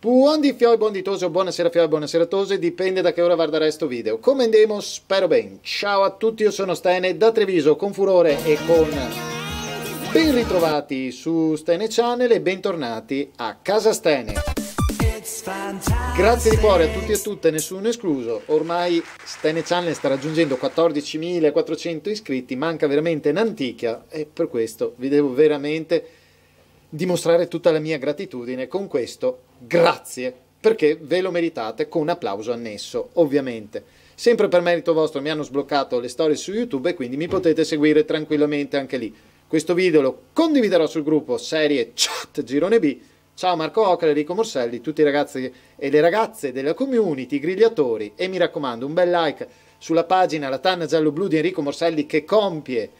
Buon di fio e buon di toso, buonasera fiori, buonasera tose, dipende da che ora guarderai sto video. Come andiamo? Spero ben. Ciao a tutti, io sono Stene da Treviso, con furore e con... Ben ritrovati su Stene Channel e bentornati a Casa Stene. Grazie di cuore a tutti e a tutte, nessuno escluso. Ormai Stene Channel sta raggiungendo 14.400 iscritti, manca veramente un'antichia e per questo vi devo veramente dimostrare tutta la mia gratitudine con questo grazie, perché ve lo meritate con un applauso annesso, ovviamente. Sempre per merito vostro mi hanno sbloccato le storie su YouTube e quindi mi potete seguire tranquillamente anche lì. Questo video lo condividerò sul gruppo Serie Chat Girone B. Ciao Marco Ocra, Enrico Morselli, tutti i ragazzi e le ragazze della community, i grigliatori e mi raccomando un bel like sulla pagina La Tanna Giallo Blu di Enrico Morselli che compie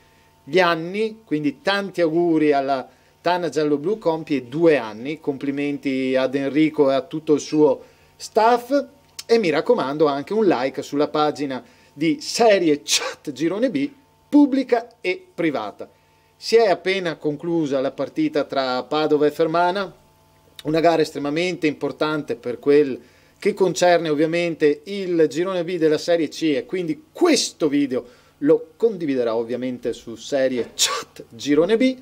gli anni, quindi tanti auguri alla Tana Gialloblu compie due anni, complimenti ad Enrico e a tutto il suo staff e mi raccomando anche un like sulla pagina di serie chat girone B pubblica e privata. Si è appena conclusa la partita tra Padova e Fermana, una gara estremamente importante per quel che concerne ovviamente il girone B della serie C e quindi questo video lo condividerà ovviamente su serie chat girone B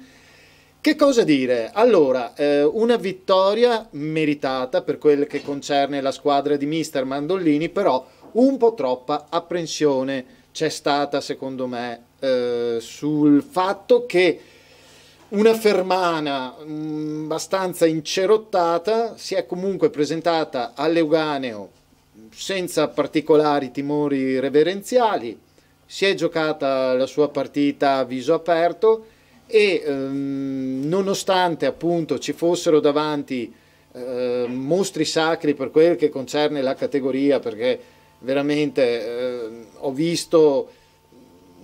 che cosa dire? Allora, eh, una vittoria meritata per quel che concerne la squadra di mister Mandolini, però un po' troppa apprensione c'è stata, secondo me, eh, sul fatto che una fermana mh, mm, abbastanza incerottata si è comunque presentata all'Euganeo senza particolari timori reverenziali, si è giocata la sua partita a viso aperto e ehm, nonostante appunto ci fossero davanti eh, mostri sacri per quel che concerne la categoria, perché veramente eh, ho visto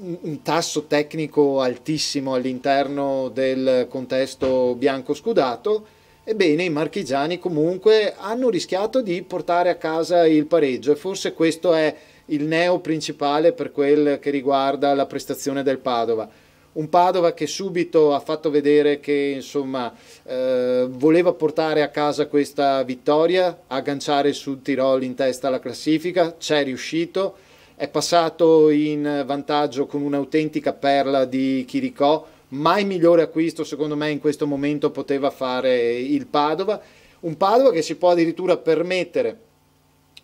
un tasso tecnico altissimo all'interno del contesto bianco scudato, ebbene i marchigiani comunque hanno rischiato di portare a casa il pareggio e forse questo è il neo principale per quel che riguarda la prestazione del Padova un Padova che subito ha fatto vedere che insomma, eh, voleva portare a casa questa vittoria, agganciare il Sud Tirol in testa alla classifica, c'è riuscito, è passato in vantaggio con un'autentica perla di Chiricò, mai migliore acquisto secondo me in questo momento poteva fare il Padova, un Padova che si può addirittura permettere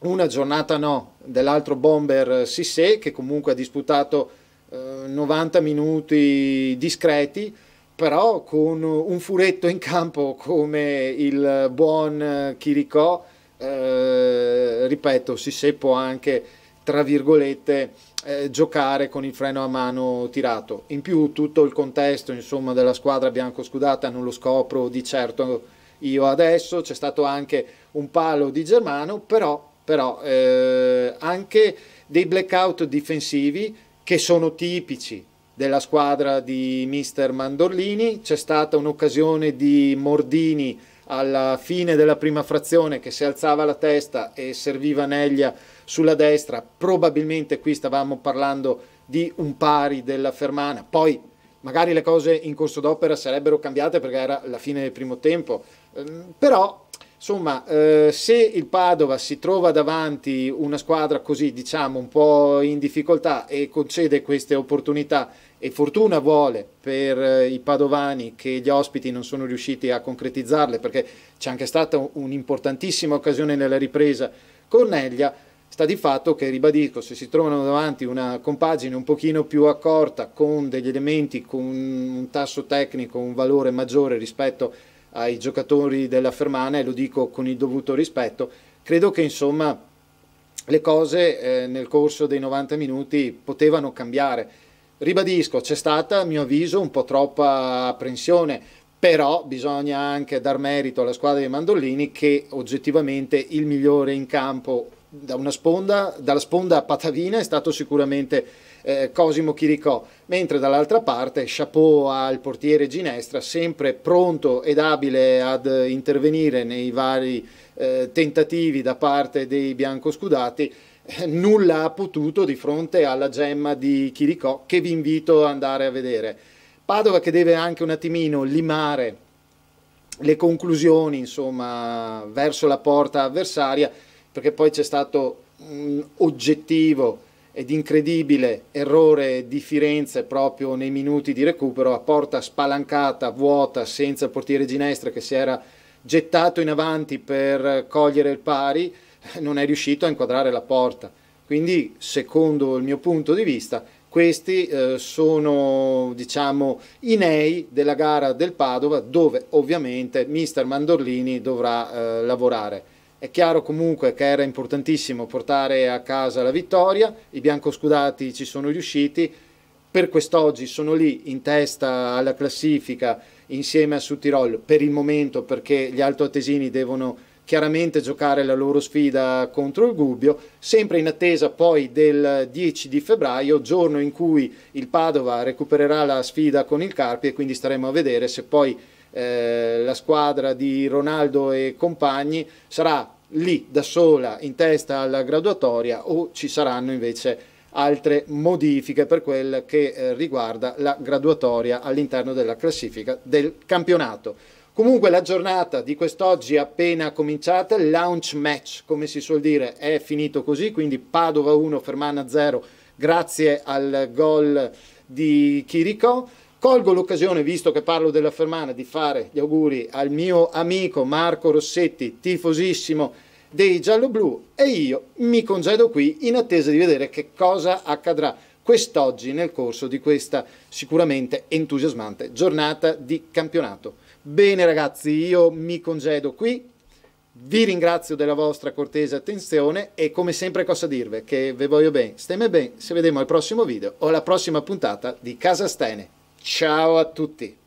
una giornata no dell'altro bomber Sissé che comunque ha disputato 90 eh, minuti discreti, però con un furetto in campo come il buon Chiricò, eh, ripeto, si può anche, tra virgolette, eh, giocare con il freno a mano tirato. In più tutto il contesto insomma, della squadra bianco-scudata non lo scopro di certo io adesso, c'è stato anche un palo di Germano, però, però eh, anche dei blackout difensivi che sono tipici della squadra di mister Mandorlini. C'è stata un'occasione di Mordini alla fine della prima frazione che si alzava la testa e serviva Neglia sulla destra. Probabilmente qui stavamo parlando di un pari della Fermana. Poi magari le cose in corso d'opera sarebbero cambiate perché era la fine del primo tempo. Ehm, però Insomma, eh, se il Padova si trova davanti una squadra così, diciamo, un po' in difficoltà e concede queste opportunità e fortuna vuole per eh, i padovani che gli ospiti non sono riusciti a concretizzarle perché c'è anche stata un'importantissima occasione nella ripresa Corneglia, sta di fatto che, ribadisco, se si trovano davanti una compagine un pochino più accorta con degli elementi con un tasso tecnico, un valore maggiore rispetto a ai giocatori della Fermana e lo dico con il dovuto rispetto, credo che insomma le cose eh, nel corso dei 90 minuti potevano cambiare. Ribadisco, c'è stata a mio avviso un po' troppa apprensione, però bisogna anche dar merito alla squadra dei Mandolini che oggettivamente il migliore in campo da una sponda, dalla sponda a patavina è stato sicuramente eh, Cosimo Chiricò, mentre dall'altra parte chapeau al portiere Ginestra, sempre pronto ed abile ad intervenire nei vari eh, tentativi da parte dei biancoscudati, eh, nulla ha potuto di fronte alla gemma di Chiricò che vi invito ad andare a vedere. Padova che deve anche un attimino limare le conclusioni insomma verso la porta avversaria perché poi c'è stato un oggettivo ed incredibile errore di Firenze proprio nei minuti di recupero a porta spalancata, vuota, senza il portiere Ginestra che si era gettato in avanti per cogliere il pari, non è riuscito a inquadrare la porta. Quindi, secondo il mio punto di vista, questi eh, sono diciamo, i nei della gara del Padova dove ovviamente mister Mandorlini dovrà eh, lavorare. È chiaro comunque che era importantissimo portare a casa la vittoria, i biancoscudati ci sono riusciti, per quest'oggi sono lì in testa alla classifica insieme a Suttirol per il momento perché gli altoatesini devono chiaramente giocare la loro sfida contro il Gubbio, sempre in attesa poi del 10 di febbraio, giorno in cui il Padova recupererà la sfida con il Carpi e quindi staremo a vedere se poi eh, la squadra di Ronaldo e compagni sarà lì da sola in testa alla graduatoria o ci saranno invece altre modifiche per quel che eh, riguarda la graduatoria all'interno della classifica del campionato. Comunque la giornata di quest'oggi è appena cominciata, il launch match come si suol dire è finito così, quindi Padova 1, Fermana 0 grazie al gol di Chirico. Colgo l'occasione, visto che parlo della Fermana, di fare gli auguri al mio amico Marco Rossetti, tifosissimo dei gialloblu, e io mi congedo qui in attesa di vedere che cosa accadrà quest'oggi nel corso di questa sicuramente entusiasmante giornata di campionato. Bene ragazzi, io mi congedo qui, vi ringrazio della vostra cortese attenzione e come sempre cosa dirvi? Che vi voglio bene, stemme bene, ci vediamo al prossimo video o alla prossima puntata di Casa Stene. Ciao a tutti!